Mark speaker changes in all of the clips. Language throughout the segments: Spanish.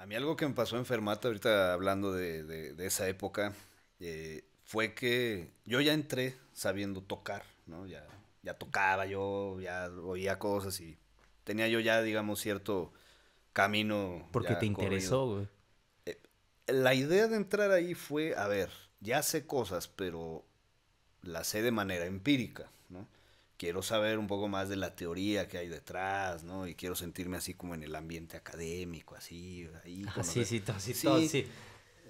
Speaker 1: A mí algo que me pasó enfermata ahorita hablando de, esa época eh, fue que yo ya entré sabiendo tocar, ¿no? Ya, tocaba yo, ya oía cosas y tenía yo ya, digamos, cierto camino. Porque te interesó, güey. Eh, la idea de entrar ahí fue, a ver, ya sé cosas, pero las sé de manera empírica, ¿no? quiero saber un poco más de la teoría que hay detrás, ¿no? Y quiero sentirme así como en el ambiente académico, así, ahí. Ah, sí, sí, sí, sí.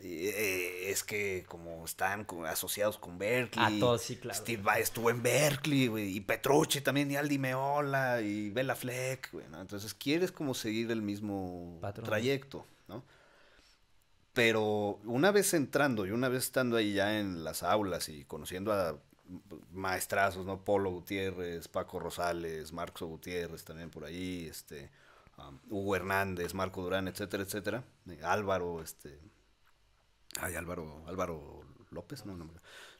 Speaker 1: Eh, es que como están asociados con Berkeley. Ah, todos, sí, claro. Steve Vai estuvo en Berkeley, güey, y Petrucci también, y Aldi Meola, y Bella Fleck, güey, ¿no? Entonces quieres como seguir el mismo trayecto, ¿no? Pero una vez entrando y una vez estando ahí ya en las aulas y conociendo a maestrazos, ¿no? Polo Gutiérrez, Paco Rosales, Marcos Gutiérrez también por ahí, este, um, Hugo Hernández, Marco Durán, etcétera, etcétera. Eh, Álvaro, este, ay, Álvaro, Álvaro López, no,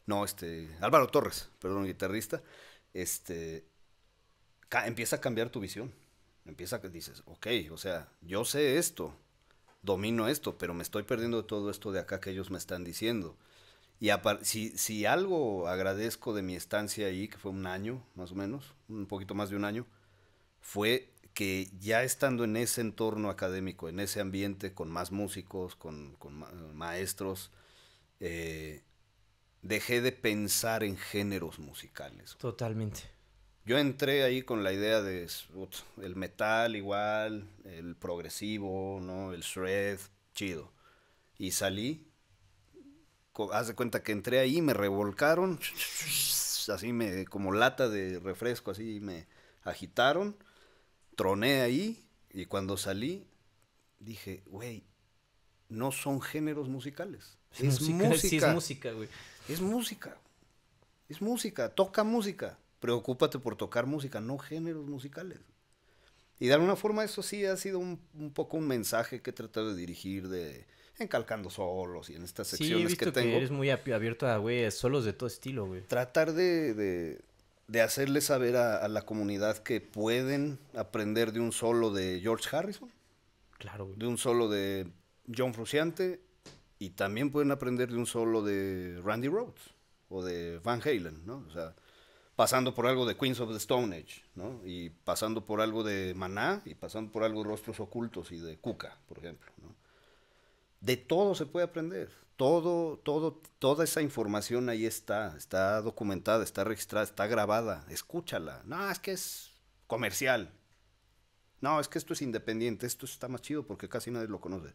Speaker 1: no, este, Álvaro Torres, perdón, guitarrista, este, empieza a cambiar tu visión, empieza que dices, ok, o sea, yo sé esto, domino esto, pero me estoy perdiendo de todo esto de acá que ellos me están diciendo. Y si, algo agradezco de mi estancia ahí, que fue un año más o menos, un poquito más de un año, fue que ya estando en ese entorno académico, en ese ambiente, con más músicos, con, maestros, eh, dejé de pensar en géneros musicales.
Speaker 2: Totalmente.
Speaker 1: Yo entré ahí con la idea de el metal igual, el progresivo, ¿no? el shred, chido. Y salí haz de cuenta que entré ahí, me revolcaron, así me, como lata de refresco, así me agitaron, troné ahí y cuando salí dije, güey, no son géneros musicales. Es, música. es música, Es música. toca música. Preocúpate por tocar música, no géneros musicales. Y de alguna forma eso sí ha sido un, poco un mensaje que he tratado de dirigir de encalcando solos y en estas secciones sí, he visto que tengo. eres muy abierto a, güey, solos de todo estilo, güey. Tratar de, de, de hacerle saber a, la comunidad que pueden aprender de un solo de George Harrison. Claro, güey. De un solo de John Frusciante y también pueden aprender de un solo de Randy Rhodes o de Van Halen, ¿no? O sea, pasando por algo de Queens of the Stone Age, ¿no? Y pasando por algo de Maná y pasando por algo de Rostros Ocultos y de Cuca, por ejemplo, ¿no? de todo se puede aprender. Todo, todo, toda esa información ahí está, está documentada, está registrada, está grabada. Escúchala. No, es que es comercial. No, es que esto es independiente, esto está más chido porque casi nadie lo conoce.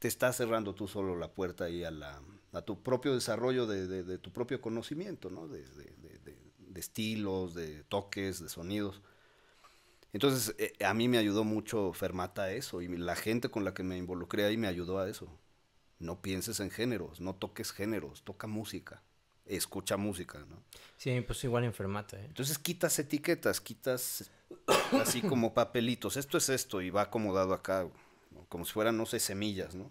Speaker 1: Te estás cerrando tú solo la puerta ahí a, la, tu propio desarrollo de, tu propio conocimiento, ¿no? De, de estilos, de toques, de sonidos. Entonces, eh, a mí me ayudó mucho Fermata a eso y la gente con la que me involucré ahí me ayudó a eso. No pienses en géneros, no toques géneros, toca música, escucha música, ¿no?
Speaker 2: Sí, pues igual en Fermata. ¿eh?
Speaker 1: Entonces, quitas etiquetas, quitas así como papelitos, esto es esto y va acomodado acá, como si fueran, no sé, semillas, ¿no?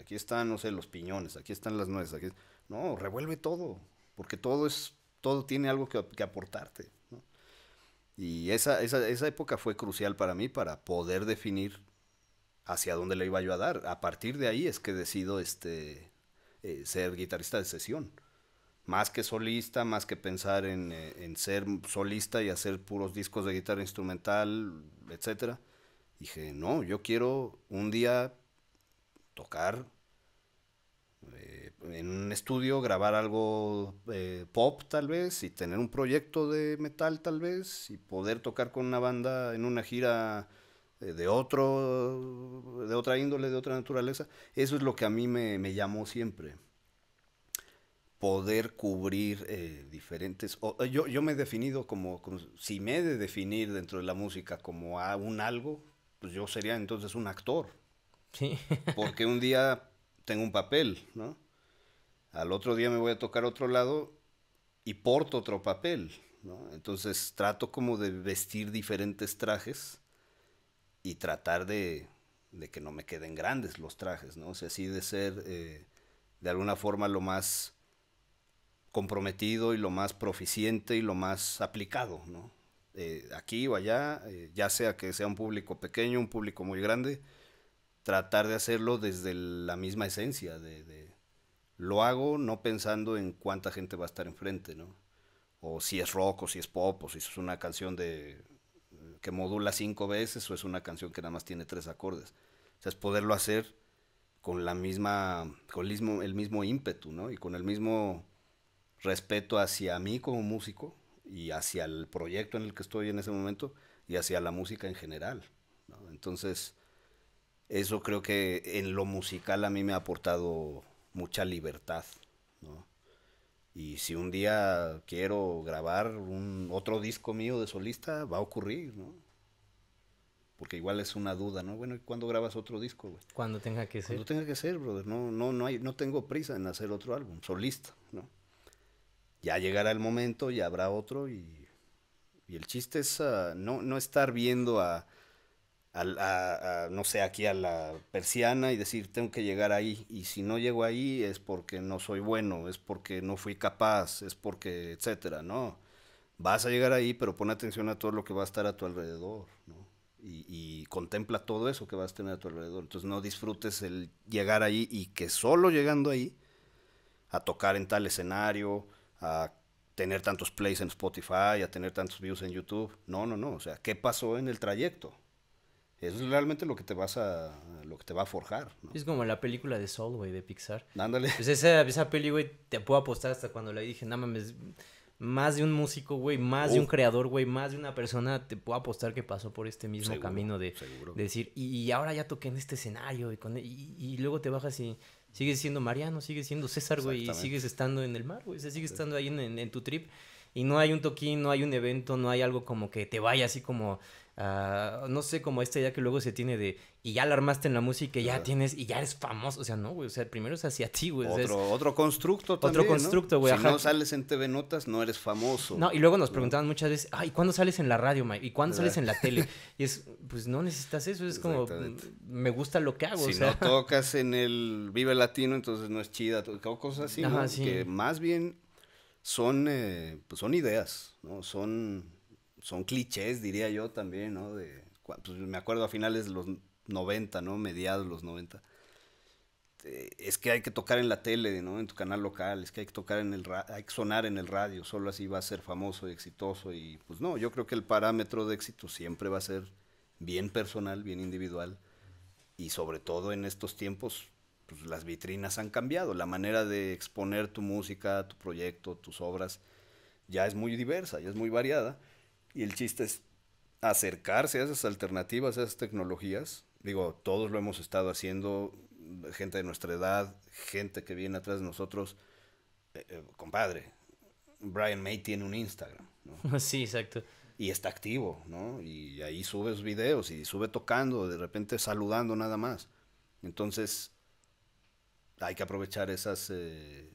Speaker 1: Aquí están, no sé, los piñones, aquí están las nueces, aquí... No, revuelve todo, porque todo es, todo tiene algo que aportarte. Y esa, esa, época fue crucial para mí para poder definir hacia dónde le iba yo a dar. A partir de ahí es que decido este, eh, ser guitarrista de sesión. Más que solista, más que pensar eh, en, ser solista y hacer puros discos de guitarra instrumental, etcétera. Dije, no, yo quiero un día tocar, eh, en un estudio grabar algo eh, pop tal vez y tener un proyecto de metal tal vez y poder tocar con una banda en una gira eh, de otro de otra índole de otra naturaleza eso es lo que a mí me, me llamó siempre poder cubrir eh, diferentes yo, yo, me he definido como, si me he de definir dentro de la música como a un algo pues yo sería entonces un actor sí porque un día tengo un papel no al otro día me voy a tocar otro lado y porto otro papel. ¿no? Entonces trato como de vestir diferentes trajes y tratar de, que no me queden grandes los trajes, ¿no? O sea, así de ser eh, de alguna forma lo más comprometido y lo más proficiente y lo más aplicado, ¿no? Eh, aquí o allá, eh, ya sea que sea un público pequeño, un público muy grande, tratar de hacerlo desde la misma esencia de, lo hago no pensando en cuánta gente va a estar enfrente, ¿no? O si es rock, o si es pop, o si es una canción de eh, que modula cinco veces, o es una canción que nada más tiene tres acordes. O sea, es poderlo hacer con la misma, con el mismo, ímpetu, ¿no? Y con el mismo respeto hacia mí como músico y hacia el proyecto en el que estoy en ese momento y hacia la música en general. Entonces, eso creo que en lo musical a mí me ha aportado mucha libertad, ¿no? Y si un día quiero grabar un otro disco mío de solista, va a ocurrir, ¿no? Porque igual es una duda, ¿no? Bueno, ¿y cuándo grabas otro disco, güey?
Speaker 2: Cuando tenga que
Speaker 1: ser. Cuando tenga que ser, brother. No, no, no, hay, no tengo prisa en hacer otro álbum, solista, ¿no? Ya llegará el momento, ya habrá otro y, el chiste es ah, no, no estar viendo a no sé, aquí a la persiana y decir, tengo que llegar ahí. Y si no llego ahí es porque no soy bueno, es porque no fui capaz, es porque, etcétera, ¿no? Vas a llegar ahí, pero pon atención a todo lo que va a estar a tu alrededor, Y, y, contempla todo eso que vas a tener a tu alrededor. Entonces no disfrutes el llegar ahí y que solo llegando ahí, a tocar en tal escenario, a tener tantos plays en Spotify, a tener tantos views en YouTube. No, no, no. O sea, ¿qué pasó en el trayecto? Eso es realmente lo que te vas a lo que te va a forjar
Speaker 2: es como la película de Soul güey de Pixar ándale pues esa esa peli güey te puedo apostar hasta cuando le dije Nada, mames más de un músico, güey, más de un creador, güey, más de una persona, te puedo apostar que pasó por este mismo camino de, decir, y, ahora ya toqué en este escenario, e-", y, luego te bajas y sigues siendo Mariano, sigues siendo César, güey, y sigues estando en el mar, güey, o sea, sigues estando ahí en, tu trip, y no hay un toquín, no hay un evento, no hay algo como que te vaya así como Ah, no sé, como esta idea que luego se tiene de, y ya la armaste en la música, y ya tienes, y ya eres famoso. O sea, no, güey, o sea, primero es hacia ti, güey. Otro, otro constructo también, Otro constructo, güey. Si no
Speaker 1: sales en TV Notas, no eres famoso. No, y luego nos preguntaban muchas veces, ay, ¿cuándo sales en la radio, Mike? ¿Y cuándo sales en la tele?
Speaker 2: Y es, pues no necesitas eso, es como, me gusta lo que hago. no
Speaker 1: tocas en el Vive Latino, entonces no es chida, cosas así, que más bien son, eh, pues, son ideas, ¿no? Son son clichés, diría yo también, ¿no? De, pues, me acuerdo a finales de los 90, ¿no? Mediados de los 90. Es que hay que tocar en la tele, ¿no? En tu canal local, es que hay que tocar en el hay que sonar en el radio, solo así va a ser famoso y exitoso y pues no, yo creo que el parámetro de éxito siempre va a ser bien personal, bien individual y sobre todo en estos tiempos pues, las vitrinas han cambiado, la manera de exponer tu música, tu proyecto, tus obras ya es muy diversa, ya es muy variada y el chiste es acercarse a esas alternativas, a esas tecnologías. Digo, todos lo hemos estado haciendo, gente de nuestra edad, gente que viene atrás de nosotros. Eh, eh, compadre, Brian May tiene un Instagram. Sí, exacto. Y está activo, ¿no? Y ahí sube sus videos y sube tocando, de repente saludando nada más. Entonces, hay que aprovechar esas, eh,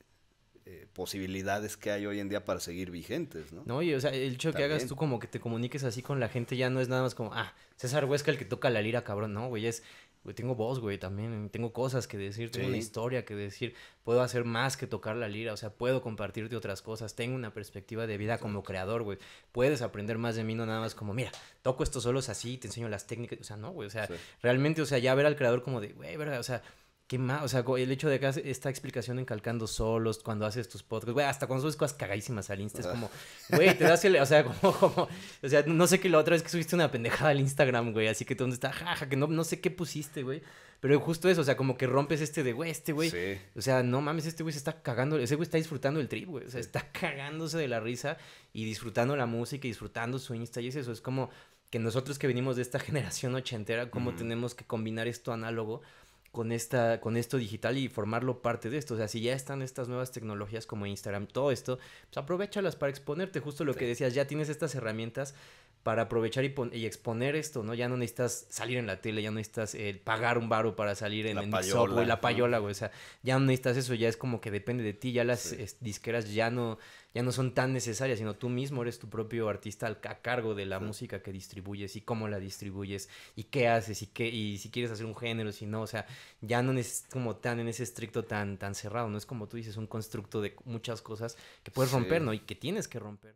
Speaker 1: eh, posibilidades que hay hoy en día para seguir vigentes, ¿no? No, y o sea, el hecho que hagas tú como
Speaker 2: que te comuniques así con la gente ya no es nada más como, ah, César Huesca el que toca la lira, cabrón, no, güey, es, güey, tengo voz, güey, también, eh, tengo cosas que decir, tengo una historia que decir, puedo hacer más que tocar la lira, o sea, puedo compartirte otras cosas, tengo una perspectiva de vida como creador, güey, puedes aprender más de mí, no nada más como, mira, toco estos solos así, te enseño las técnicas, o sea, no, güey, o sea, realmente, o sea, ya ver al creador como de, güey, verdad, o sea, ¿Qué más? O sea, el hecho de que esta explicación encalcando solos, cuando haces tus podcasts, güey, hasta cuando subes cosas cagadísimas al Insta, es como, ah. güey, te das el, o sea, como, o sea, no sé qué, la otra vez que subiste una pendejada al Instagram, güey, así que dónde está, jaja, que no, no sé qué pusiste, güey. Pero justo eso, o sea, como que rompes este de, güey, este güey. O sea, no mames, este güey se está cagando, ese güey está disfrutando el trip, güey. O sea, está cagándose de la risa y disfrutando la música y disfrutando su Insta. Y es eso, es como que nosotros que venimos de esta generación ochentera, cómo tenemos que combinar esto análogo con, esta, con esto digital y formarlo parte de esto. O sea, si ya están estas nuevas tecnologías como Instagram, todo esto, pues aprovechalas para exponerte. Justo lo que decías, ya tienes estas herramientas para aprovechar y, exponer esto, ¿no? Ya no necesitas salir en la tele, ya no necesitas eh, pagar un baro para salir en, el en y la payola, O sea, ya no necesitas eso, ya es como que depende de ti, ya las disqueras ya no, ya no son tan necesarias, sino tú mismo eres tu propio artista al, a cargo de la música que distribuyes y cómo la distribuyes y qué haces y qué, y si quieres hacer un género, si no, o sea, ya no es como tan en ese estricto tan, tan cerrado, no es como tú dices, un constructo de muchas cosas que puedes romper, ¿no? Y que tienes que romper.